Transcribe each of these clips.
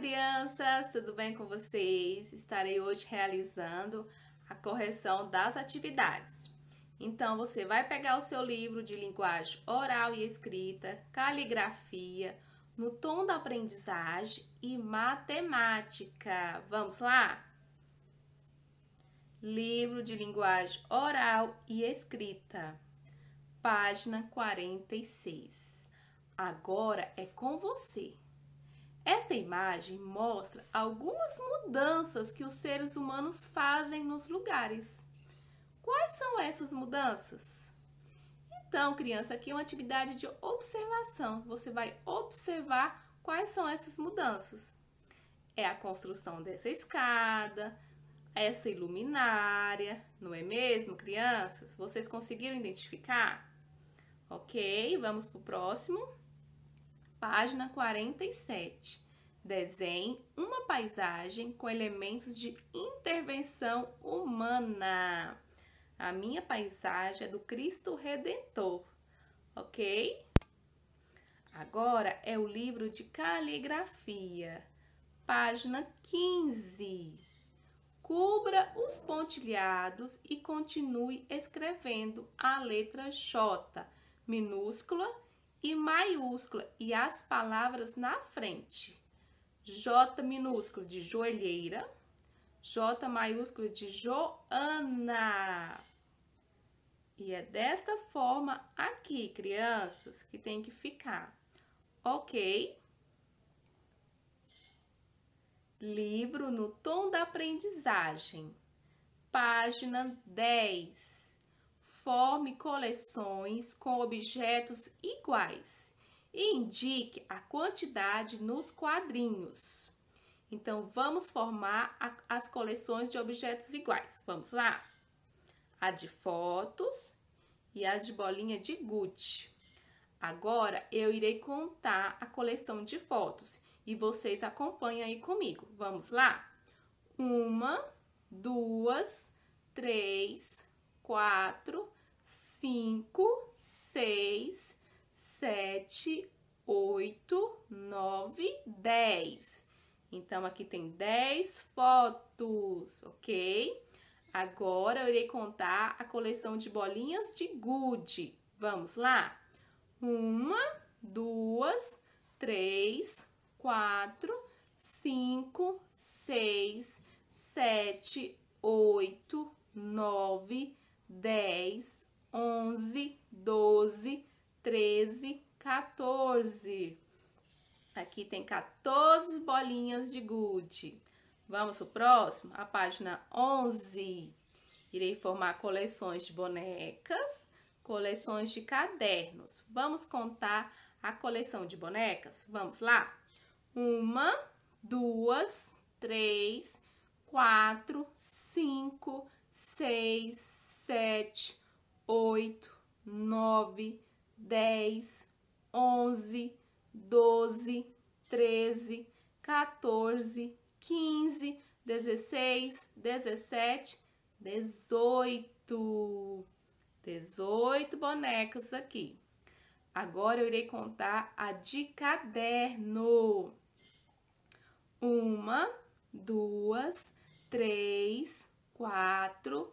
crianças! Tudo bem com vocês? Estarei hoje realizando a correção das atividades. Então, você vai pegar o seu livro de linguagem oral e escrita, caligrafia, no tom da aprendizagem e matemática. Vamos lá? Livro de linguagem oral e escrita, página 46. Agora é com você. Esta imagem mostra algumas mudanças que os seres humanos fazem nos lugares. Quais são essas mudanças? Então, criança, aqui é uma atividade de observação. Você vai observar quais são essas mudanças. É a construção dessa escada, essa iluminária, não é mesmo, crianças? Vocês conseguiram identificar? Ok, vamos para o próximo. Página 47. Desenhe uma paisagem com elementos de intervenção humana. A minha paisagem é do Cristo Redentor, ok? Agora é o livro de caligrafia, página 15. Cubra os pontilhados e continue escrevendo a letra J minúscula e maiúscula e as palavras na frente. J minúscula de joelheira, J maiúscula de Joana. E é desta forma aqui, crianças, que tem que ficar. Ok? Livro no tom da aprendizagem, página 10 forme coleções com objetos iguais e indique a quantidade nos quadrinhos. Então, vamos formar a, as coleções de objetos iguais. Vamos lá? A de fotos e a de bolinha de gude. Agora, eu irei contar a coleção de fotos e vocês acompanham aí comigo. Vamos lá? Uma, duas, três, quatro, cinco, seis, sete, oito, nove, dez. Então, aqui tem dez fotos, ok? Agora, eu irei contar a coleção de bolinhas de gude. Vamos lá? Uma, duas, três, quatro, cinco, seis, sete, oito, nove, 10, 11, 12, 13, 14. Aqui tem 14 bolinhas de gude. Vamos para o próximo? A página 11. Irei formar coleções de bonecas, coleções de cadernos. Vamos contar a coleção de bonecas? Vamos lá? Uma, duas, três, quatro, cinco, seis, sete, oito, nove, dez, onze, doze, treze, 14, 15, 16, 17, 18. 18 bonecas aqui. Agora eu irei contar a de caderno. Uma, duas, três, quatro,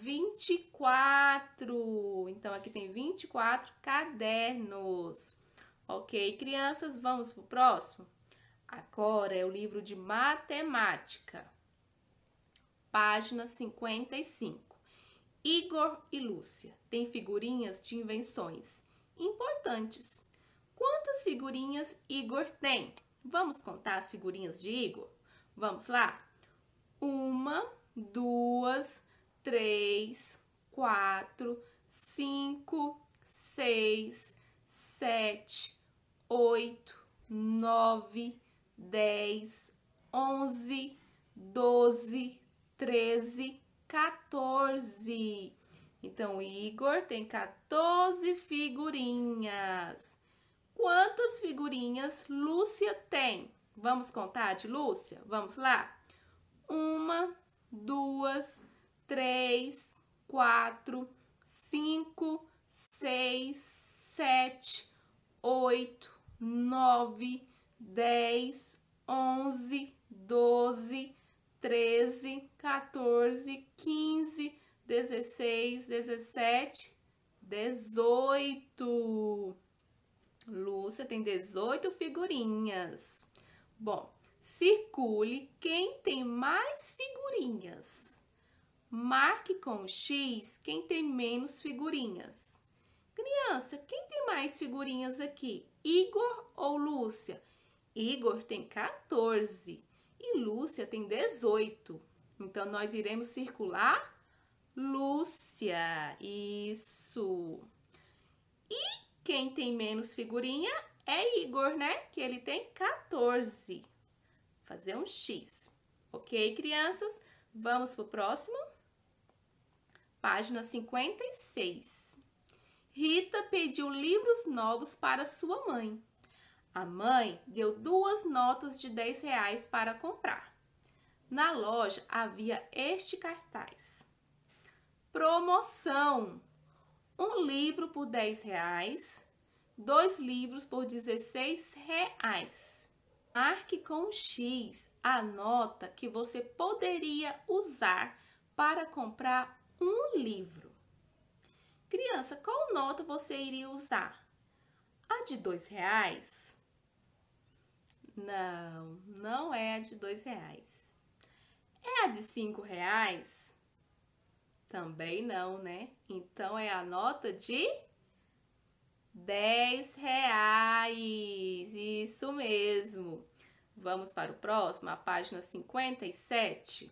24. Então, aqui tem 24 cadernos. Ok, crianças, vamos para o próximo? Agora é o livro de matemática. Página 55. Igor e Lúcia têm figurinhas de invenções importantes. Quantas figurinhas Igor tem? Vamos contar as figurinhas de Igor? Vamos lá? Uma, duas, três, quatro, cinco, seis, sete, oito, nove, dez, onze, doze, treze, quatorze. Então, Igor tem 14 figurinhas. Quantas figurinhas Lúcia tem? Vamos contar de Lúcia? Vamos lá? Uma, duas, três, quatro, cinco, seis, sete, oito, nove, dez, onze, doze, treze, 14, quinze, dezesseis, dezessete, dezoito. Lúcia tem dezoito figurinhas. Bom, circule quem tem mais figurinhas. Marque com X quem tem menos figurinhas. Criança, quem tem mais figurinhas aqui? Igor ou Lúcia? Igor tem 14 e Lúcia tem 18. Então, nós iremos circular Lúcia. Isso. E quem tem menos figurinha é Igor, né? Que ele tem 14. Fazer um X. Ok, crianças? Vamos para o próximo? página 56. Rita pediu livros novos para sua mãe. A mãe deu duas notas de 10 reais para comprar. Na loja havia este cartaz. Promoção! Um livro por 10 reais, dois livros por 16 reais. Marque com X a nota que você poderia usar para comprar um livro. Criança, qual nota você iria usar? A de dois reais? Não, não é a de dois reais. É a de cinco reais? Também não, né? Então é a nota de dez reais. Isso mesmo. Vamos para o próximo, a página 57.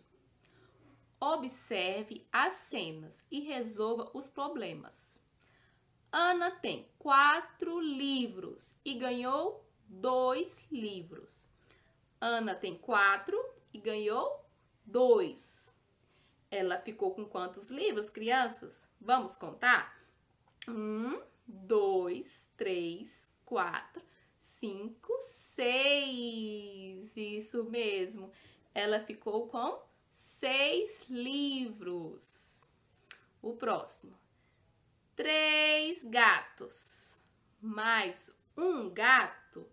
Observe as cenas e resolva os problemas. Ana tem quatro livros e ganhou dois livros. Ana tem quatro e ganhou dois. Ela ficou com quantos livros, crianças? Vamos contar? Um, dois, três, quatro, cinco, seis. Isso mesmo. Ela ficou com seis livros. O próximo. Três gatos mais um gato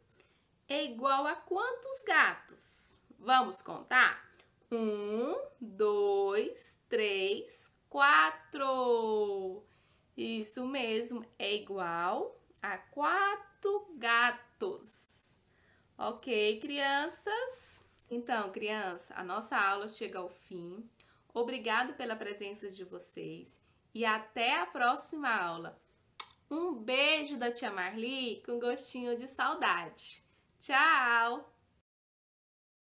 é igual a quantos gatos? Vamos contar? Um, dois, três, quatro. Isso mesmo, é igual a quatro gatos. Ok, crianças? Então, criança, a nossa aula chega ao fim. Obrigado pela presença de vocês e até a próxima aula. Um beijo da tia Marli com gostinho de saudade. Tchau!